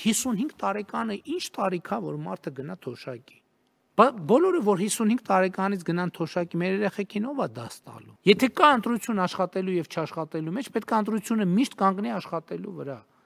55 տարեկանը ի՞նչ տարիքա որ մարդը գնա թոշակի։ Բոլորը որ 55 տարեկանից գնան թոշակի, մեր երեխեքին ով է դաս տալու։ Եթե կա ընտրություն աշխատելու եւ չաշխատելու մեջ, պետք է ընտրությունը միշտ կանգնի աշխատելու վրա։